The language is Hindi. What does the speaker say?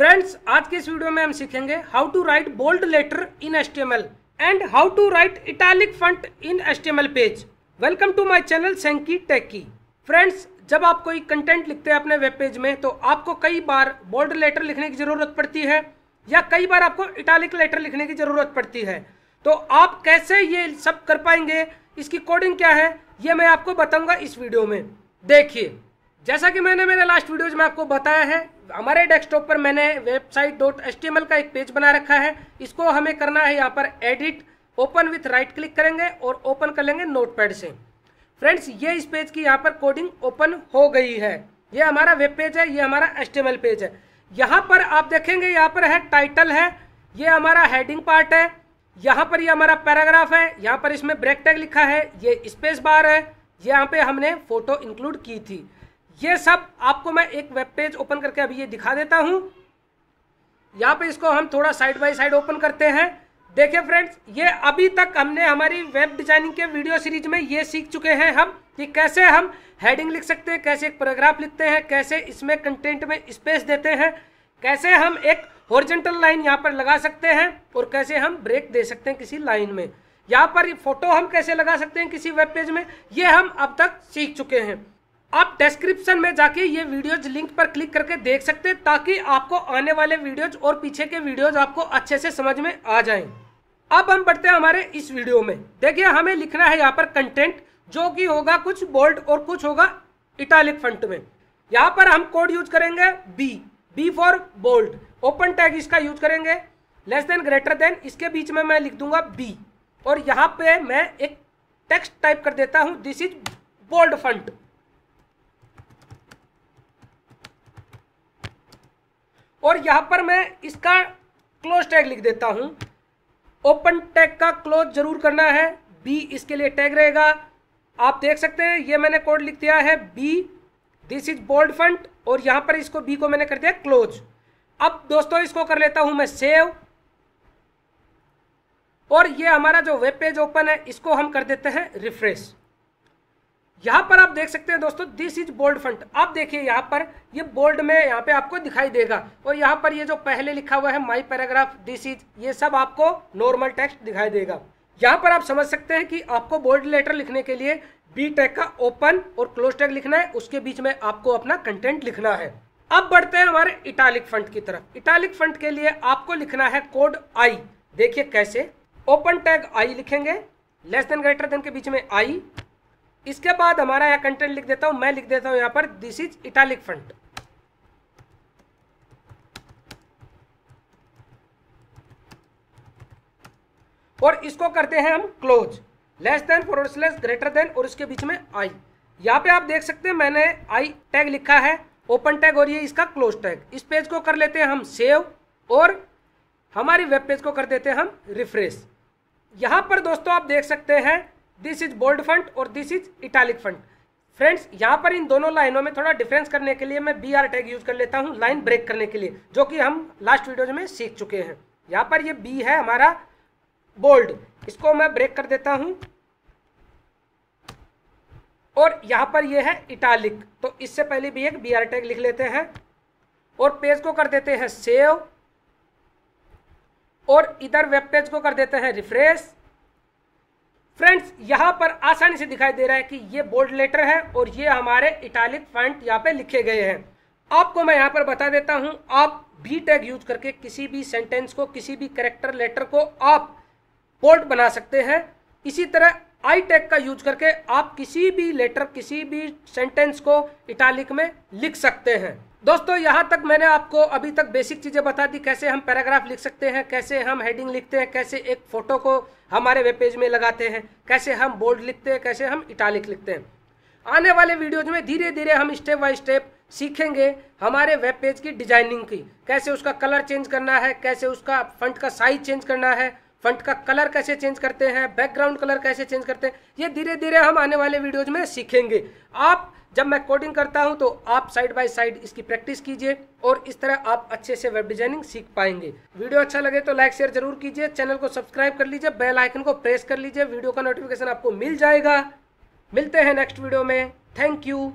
फ्रेंड्स आज के इस वीडियो में हम सीखेंगे how to write bold letter in S and how to write italic font in S page welcome to my channel सेंकी टेकी फ्रेंड्स जब आप कोई कंटेंट लिखते हैं अपने वेब पेज में तो आपको कई बार बोल्ड लेटर लिखने की ज़रूरत पड़ती है या कई बार आपको इटालिक लेटर लिखने की ज़रूरत पड़ती है तो आप कैसे ये सब कर पाएंगे इसकी कोडिंग क्या है ये मैं आपको बताऊंगा इस वीडियो में देखिए जैसा कि मैंने मेरे लास्ट वीडियोज में आपको बताया है हमारे डेस्कटॉप पर मैंने वेबसाइट डॉट का एक पेज बना रखा है इसको हमें करना है यहाँ पर edit open with right click करेंगे और ओपन कर लेंगे नोटपैड से फ्रेंड्स ये इस पेज की यहाँ पर कोडिंग ओपन हो गई है ये हमारा वेब पेज है ये हमारा एस्टेमल पेज है यहाँ पर आप देखेंगे यहाँ पर है टाइटल है ये हमारा हेडिंग पार्ट है यहाँ पर ये यह हमारा पैराग्राफ है यहाँ पर इसमें ब्रेक टैग लिखा है ये स्पेस बार है यहाँ पे हमने फोटो इंक्लूड की थी ये सब आपको मैं एक वेब पेज ओपन करके अभी ये दिखा देता हूँ यहाँ पे इसको हम थोड़ा साइड बाय साइड ओपन करते हैं देखिए फ्रेंड्स ये अभी तक हमने हमारी वेब डिजाइनिंग के वीडियो सीरीज में ये सीख चुके हैं हम कि कैसे हम हेडिंग लिख सकते हैं कैसे एक पैराग्राफ लिखते हैं कैसे इसमें कंटेंट में स्पेस देते हैं कैसे हम एक हॉरिजेंटल लाइन यहाँ पर लगा सकते हैं और कैसे हम ब्रेक दे सकते हैं किसी लाइन में यहाँ पर फोटो हम कैसे लगा सकते हैं किसी वेब पेज में ये हम अब तक सीख चुके हैं आप डिस्क्रिप्शन में जाके ये वीडियोज लिंक पर क्लिक करके देख सकते हैं ताकि आपको आने वाले वीडियोज और पीछे के वीडियोज आपको अच्छे से समझ में आ जाएं। अब हम बढ़ते हैं हमारे इस वीडियो में देखिए हमें लिखना है यहाँ पर कंटेंट जो कि होगा कुछ बोल्ड और कुछ होगा इटालिक फंट में यहाँ पर हम कोड यूज करेंगे B B for bold open tag इसका यूज करेंगे लेस देन ग्रेटर देन इसके बीच में मैं लिख दूंगा बी और यहाँ पे मैं एक टेक्स्ट टाइप कर देता हूँ दिस इज बोल्ड फंट और यहाँ पर मैं इसका क्लोज टैग लिख देता हूँ ओपन टैग का क्लोज जरूर करना है बी इसके लिए टैग रहेगा आप देख सकते हैं ये मैंने कोड लिख दिया है B this is bold font और यहाँ पर इसको बी को मैंने कर दिया क्लोज अब दोस्तों इसको कर लेता हूँ मैं सेव और ये हमारा जो वेब पेज ओपन है इसको हम कर देते हैं रिफ्रेश यहां पर आप देख सकते हैं दोस्तों दिस इज बोल्ड फंट आप देखिए यहां पर ये बोल्ड में यहां पे आपको दिखाई देगा और यहां पर ये जो पहले लिखा हुआ है माई पैराग्राफ दिस इज ये सब आपको नॉर्मल टेक्स्ट दिखाई देगा यहां पर आप समझ सकते हैं कि आपको बोल्ड लेटर लिखने के लिए बी टैग का ओपन और क्लोज टैग लिखना है उसके बीच में आपको अपना कंटेंट लिखना है अब बढ़ते हैं हमारे इटालिक फंट की तरफ इटालिक फंट के लिए आपको लिखना है कोड आई देखिए कैसे ओपन टैग आई लिखेंगे लेस देन ग्रेटर देन के बीच में आई इसके बाद हमारा यहाँ कंटेंट लिख देता हूं मैं लिख देता हूं यहां पर दिस इज इटालिक फंड और इसको करते हैं हम close less than for greater than और उसके बीच में आई यहाँ पे आप देख सकते हैं मैंने आई टैग लिखा है ओपन टैग और ये इसका क्लोज टैग इस पेज को कर लेते हैं हम सेव और हमारी वेब पेज को कर देते हैं हम रिफ्रेश यहां पर दोस्तों आप देख सकते हैं दिस इज बोल्ड फंड और this is italic font friends यहाँ पर इन दोनों लाइनों में थोड़ा डिफरेंस करने के लिए मैं बी आर टैग यूज कर लेता हूँ लाइन ब्रेक करने के लिए जो कि हम लास्ट वीडियोज में सीख चुके हैं यहाँ पर ये बी है हमारा बोल्ड इसको मैं ब्रेक कर देता हूँ और यहाँ पर ये है इटालिक तो इससे पहले भी एक बी आर टैग लिख लेते हैं और पेज को कर देते हैं सेव और इधर वेब पेज को कर देते हैं रिफ्रेश फ्रेंड्स यहां पर आसानी से दिखाई दे रहा है कि ये बोल्ड लेटर है और ये हमारे इटालिक फंट यहाँ पे लिखे गए हैं आपको मैं यहाँ पर बता देता हूँ आप बी टैग यूज करके किसी भी सेंटेंस को किसी भी करेक्टर लेटर को आप बोल्ड बना सकते हैं इसी तरह आई टैग e का यूज करके आप किसी भी लेटर किसी भी सेंटेंस को इटालिक में लिख सकते हैं दोस्तों यहाँ तक मैंने आपको अभी तक बेसिक चीज़ें बता दी कैसे हम पैराग्राफ लिख सकते हैं कैसे हम हेडिंग लिखते हैं कैसे एक फ़ोटो को हमारे वेब पेज में लगाते हैं कैसे हम बोल्ड लिखते हैं कैसे हम इटालिक लिखते हैं आने वाले वीडियोज में धीरे धीरे हम स्टेप बाय स्टेप सीखेंगे हमारे वेब पेज की डिजाइनिंग की कैसे उसका कलर चेंज करना है कैसे उसका फंट का साइज चेंज करना है फ्रंट का कलर कैसे चेंज करते हैं बैकग्राउंड कलर कैसे चेंज करते हैं ये धीरे धीरे हम आने वाले वीडियोज में सीखेंगे आप जब मैं कोडिंग करता हूं तो आप साइड बाय साइड इसकी प्रैक्टिस कीजिए और इस तरह आप अच्छे से वेब डिजाइनिंग सीख पाएंगे वीडियो अच्छा लगे तो लाइक शेयर जरूर कीजिए चैनल को सब्सक्राइब कर लीजिए बेल आइकन को प्रेस कर लीजिए वीडियो का नोटिफिकेशन आपको मिल जाएगा मिलते हैं नेक्स्ट वीडियो में थैंक यू